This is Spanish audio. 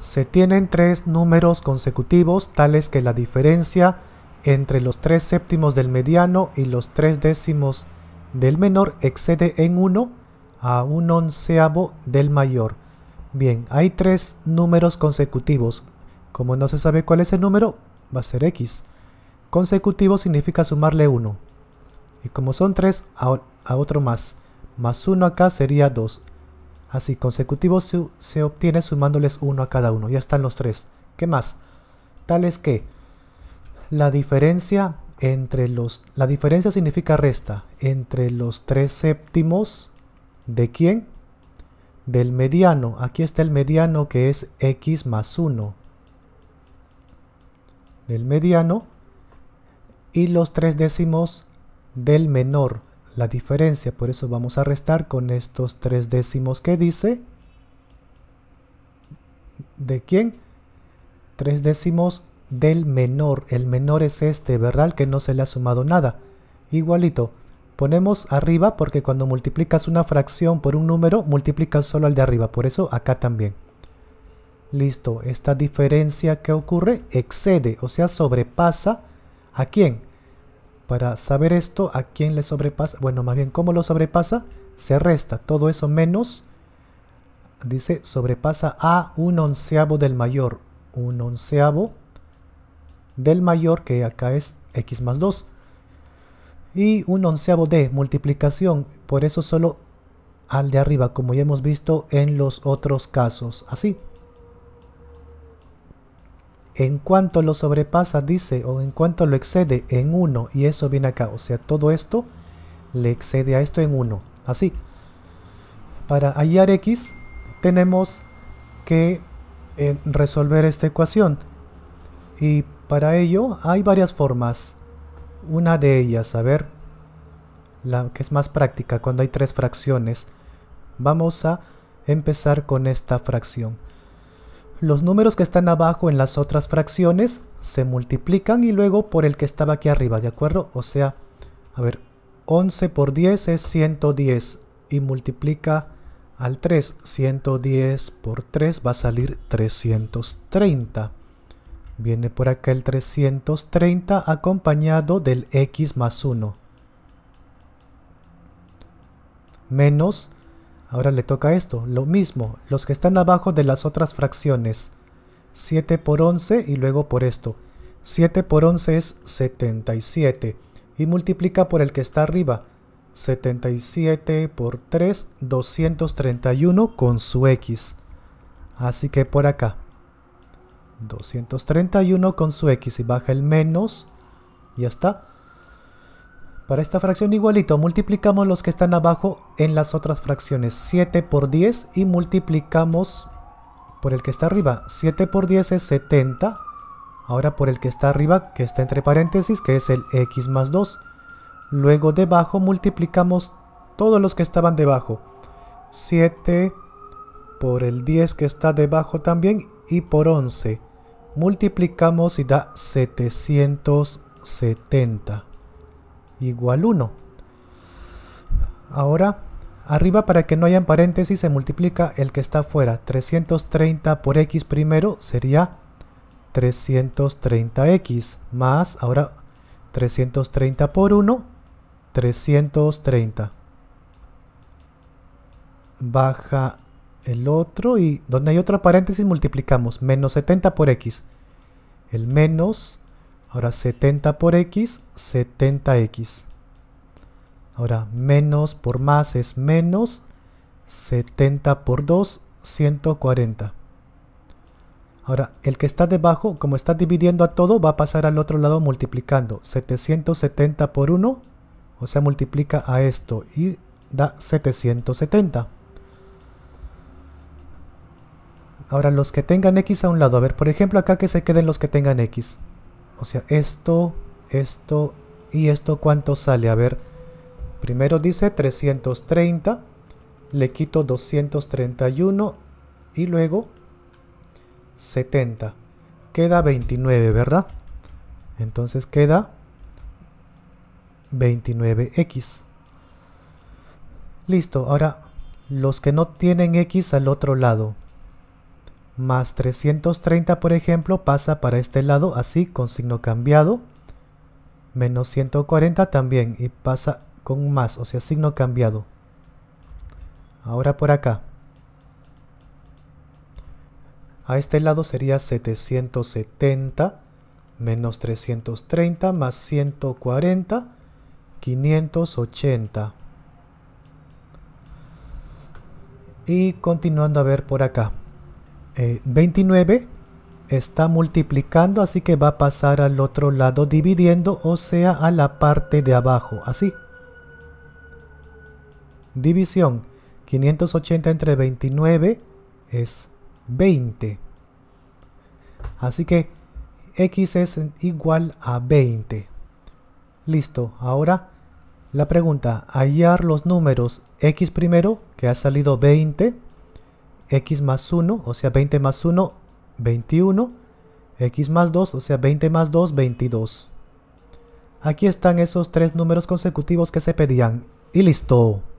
Se tienen tres números consecutivos tales que la diferencia entre los tres séptimos del mediano y los tres décimos del menor excede en 1 a un onceavo del mayor. Bien, hay tres números consecutivos. Como no se sabe cuál es el número, va a ser x. Consecutivo significa sumarle 1. Y como son tres, a, otro más. Más uno acá sería 2. Así, consecutivos se, obtiene sumándoles uno a cada uno. Ya están los tres. ¿Qué más? Tal es que la diferencia entre los... La diferencia significa resta entre los tres séptimos de quién? Del mediano. Aquí está el mediano que es x más 1. Del mediano. Y los tres décimos del menor la diferencia. Por eso vamos a restar con estos tres décimos que dice. ¿De quién? Tres décimos del menor. El menor es este, ¿verdad? que no se le ha sumado nada. Igualito. Ponemos arriba porque cuando multiplicas una fracción por un número, multiplicas solo al de arriba. Por eso acá también. Listo. Esta diferencia que ocurre excede, o sea, sobrepasa. ¿A quién? Para saber esto, ¿a quién le sobrepasa? Bueno, más bien, ¿cómo lo sobrepasa? Se resta todo eso menos, dice, sobrepasa a un onceavo del mayor. Un onceavo del mayor, que acá es x más 2. Y un onceavo de multiplicación, por eso solo al de arriba, como ya hemos visto en los otros casos. Así en cuanto lo sobrepasa, dice, o en cuanto lo excede en 1, y eso viene acá. O sea, todo esto le excede a esto en 1. Así. Para hallar x, tenemos que eh, resolver esta ecuación. Y para ello hay varias formas. Una de ellas, a ver, la que es más práctica cuando hay tres fracciones. Vamos a empezar con esta fracción los números que están abajo en las otras fracciones se multiplican y luego por el que estaba aquí arriba, ¿de acuerdo? O sea, a ver, 11 por 10 es 110 y multiplica al 3. 110 por 3 va a salir 330. Viene por acá el 330 acompañado del x más 1. Menos Ahora le toca esto, lo mismo, los que están abajo de las otras fracciones. 7 por 11 y luego por esto. 7 por 11 es 77 y multiplica por el que está arriba. 77 por 3, 231 con su X. Así que por acá. 231 con su X y baja el menos. Ya está. Para esta fracción igualito, multiplicamos los que están abajo en las otras fracciones. 7 por 10 y multiplicamos por el que está arriba. 7 por 10 es 70. Ahora por el que está arriba, que está entre paréntesis, que es el x más 2. Luego debajo multiplicamos todos los que estaban debajo. 7 por el 10 que está debajo también y por 11. Multiplicamos y da 770 igual 1. Ahora, arriba para que no hayan paréntesis se multiplica el que está afuera. 330 por x primero sería 330x más, ahora 330 por 1, 330. Baja el otro y donde hay otro paréntesis multiplicamos menos 70 por x. El menos Ahora 70 por x, 70x. Ahora menos por más es menos 70 por 2, 140. Ahora, el que está debajo, como está dividiendo a todo, va a pasar al otro lado multiplicando. 770 por 1, o sea, multiplica a esto y da 770. Ahora, los que tengan X a un lado. A ver, por ejemplo, acá que se queden los que tengan X. O sea, esto, esto y esto cuánto sale. A ver, primero dice 330, le quito 231 y luego 70. Queda 29, ¿verdad? Entonces queda 29x. Listo, ahora los que no tienen x al otro lado. Más 330, por ejemplo, pasa para este lado así, con signo cambiado. Menos 140 también y pasa con más, o sea, signo cambiado. Ahora por acá. A este lado sería 770 menos 330 más 140, 580. Y continuando a ver por acá. 29 eh, está multiplicando, así que va a pasar al otro lado dividiendo, o sea, a la parte de abajo, así. División, 580 entre 29 es 20. Así que x es igual a 20. Listo, ahora la pregunta, hallar los números x primero, que ha salido 20, x más 1, o sea 20 más 1, 21, x más 2, o sea 20 más 2, 22. Aquí están esos tres números consecutivos que se pedían. Y listo.